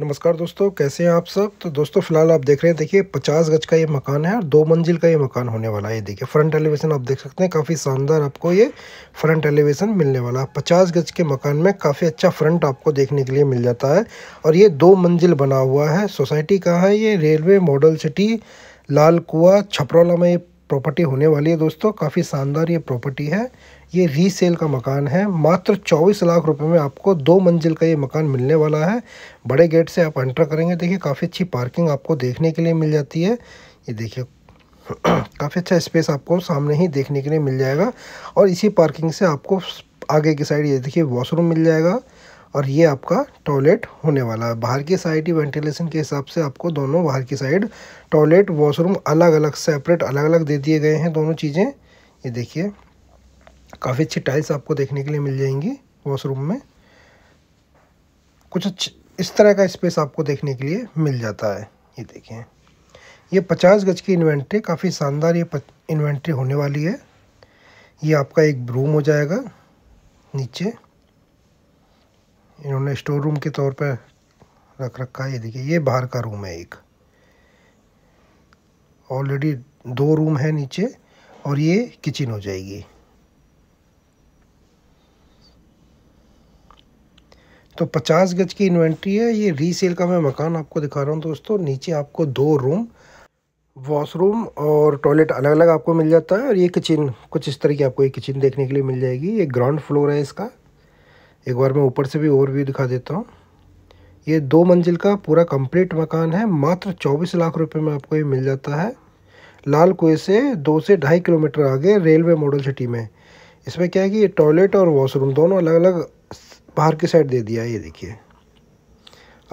नमस्कार दोस्तों कैसे हैं आप सब तो दोस्तों फिलहाल आप देख रहे हैं देखिए पचास गज का ये मकान है और दो मंजिल का ये मकान होने वाला है ये देखिए फ्रंट एलिवेशन आप देख सकते हैं काफ़ी शानदार आपको ये फ्रंट एलिवेशन मिलने वाला है पचास गज के मकान में काफ़ी अच्छा फ्रंट आपको देखने के लिए मिल जाता है और ये दो मंजिल बना हुआ है सोसाइटी का है ये रेलवे मॉडल सिटी लाल कुआ छपरौला में ये प्रॉपर्टी होने वाली है दोस्तों काफ़ी शानदार ये प्रॉपर्टी है ये रीसेल का मकान है मात्र चौबीस लाख रुपए में आपको दो मंजिल का ये मकान मिलने वाला है बड़े गेट से आप एंटर करेंगे देखिए काफ़ी अच्छी पार्किंग आपको देखने के लिए मिल जाती है ये देखिए काफ़ी अच्छा स्पेस आपको सामने ही देखने के लिए मिल जाएगा और इसी पार्किंग से आपको आगे की साइड ये देखिए वॉशरूम मिल जाएगा और ये आपका टॉयलेट होने वाला है बाहर की साइड ही वेंटिलेशन के हिसाब से आपको दोनों बाहर की साइड टॉयलेट वॉशरूम अलग अलग सेपरेट अलग अलग दे दिए गए हैं दोनों चीज़ें ये देखिए काफ़ी अच्छी टाइल्स आपको देखने के लिए मिल जाएंगी वॉशरूम में कुछ इस तरह का स्पेस आपको देखने के लिए मिल जाता है ये देखिए ये पचास गज की इन्वेंट्री काफ़ी शानदार ये इन्वेंट्री होने वाली है ये आपका एक ब्रूम हो जाएगा नीचे इन्होंने स्टोर रूम के तौर पर रख रखा है ये देखिए ये बाहर का रूम है एक ऑलरेडी दो रूम है नीचे और ये किचन हो जाएगी तो 50 गज की इन्वेंट्री है ये रीसेल का मैं मकान आपको दिखा रहा हूँ दोस्तों नीचे आपको दो रूम वॉशरूम और टॉयलेट अलग अलग आपको मिल जाता है और ये किचन कुछ इस तरह की आपको ये किचन देखने के लिए मिल जाएगी ये ग्राउंड फ्लोर है इसका एक बार मैं ऊपर से भी ओवरव्यू दिखा देता हूँ ये दो मंजिल का पूरा कंप्लीट मकान है मात्र चौबीस लाख रुपए में आपको ये मिल जाता है लाल कुएँ से दो से ढाई किलोमीटर आगे रेलवे मॉडल सिटी में इसमें क्या है कि ये टॉयलेट और वॉशरूम दोनों अलग अलग बाहर की साइड दे दिया है ये देखिए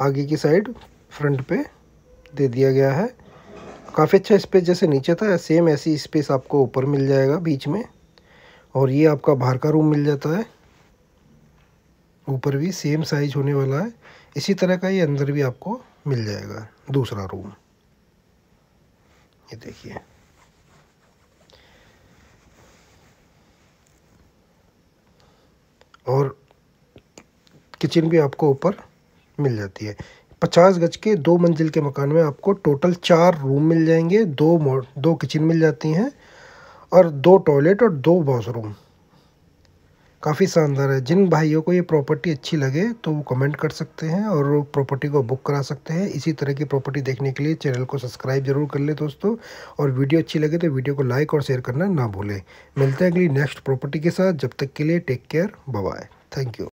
आगे की साइड फ्रंट पे दे दिया गया है काफ़ी अच्छा स्पेस जैसे नीचे था सेम ऐसी स्पेस आपको ऊपर मिल जाएगा बीच में और ये आपका बाहर का रूम मिल जाता है ऊपर भी सेम साइज होने वाला है इसी तरह का ये अंदर भी आपको मिल जाएगा दूसरा रूम ये देखिए और किचन भी आपको ऊपर मिल जाती है पचास गज के दो मंजिल के मकान में आपको टोटल चार रूम मिल जाएंगे दो दो किचन मिल जाती हैं और दो टॉयलेट और दो वॉशरूम काफ़ी शानदार है जिन भाइयों को ये प्रॉपर्टी अच्छी लगे तो वो कमेंट कर सकते हैं और प्रॉपर्टी को बुक करा सकते हैं इसी तरह की प्रॉपर्टी देखने के लिए चैनल को सब्सक्राइब जरूर कर ले दोस्तों और वीडियो अच्छी लगे तो वीडियो को लाइक और शेयर करना ना भूलें मिलते हैं अगली नेक्स्ट प्रॉपर्टी के साथ जब तक के लिए take care bye thank you